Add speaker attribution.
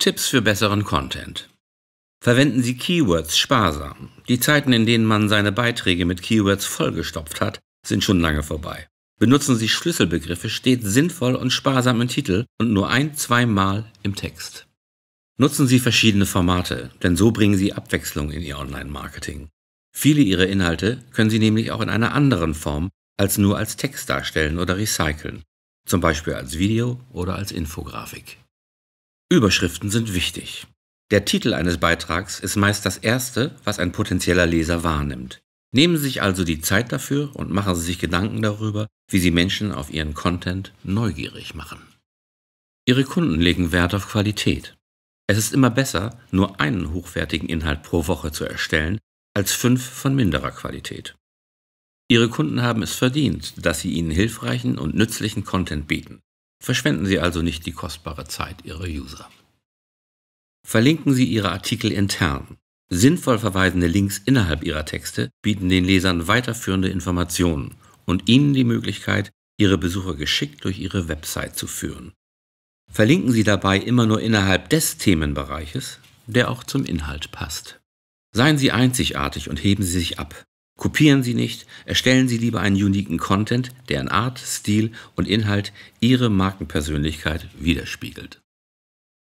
Speaker 1: Tipps für besseren Content. Verwenden Sie Keywords sparsam. Die Zeiten, in denen man seine Beiträge mit Keywords vollgestopft hat, sind schon lange vorbei. Benutzen Sie Schlüsselbegriffe stets sinnvoll und sparsam im Titel und nur ein, zweimal im Text. Nutzen Sie verschiedene Formate, denn so bringen Sie Abwechslung in Ihr Online-Marketing. Viele Ihrer Inhalte können Sie nämlich auch in einer anderen Form als nur als Text darstellen oder recyceln, zum Beispiel als Video oder als Infografik. Überschriften sind wichtig. Der Titel eines Beitrags ist meist das Erste, was ein potenzieller Leser wahrnimmt. Nehmen Sie sich also die Zeit dafür und machen Sie sich Gedanken darüber, wie Sie Menschen auf Ihren Content neugierig machen. Ihre Kunden legen Wert auf Qualität. Es ist immer besser, nur einen hochwertigen Inhalt pro Woche zu erstellen, als fünf von minderer Qualität. Ihre Kunden haben es verdient, dass Sie ihnen hilfreichen und nützlichen Content bieten. Verschwenden Sie also nicht die kostbare Zeit Ihrer User. Verlinken Sie Ihre Artikel intern. Sinnvoll verweisende Links innerhalb Ihrer Texte bieten den Lesern weiterführende Informationen und Ihnen die Möglichkeit, Ihre Besucher geschickt durch Ihre Website zu führen. Verlinken Sie dabei immer nur innerhalb des Themenbereiches, der auch zum Inhalt passt. Seien Sie einzigartig und heben Sie sich ab. Kopieren Sie nicht, erstellen Sie lieber einen uniken Content, der in Art, Stil und Inhalt Ihre Markenpersönlichkeit widerspiegelt.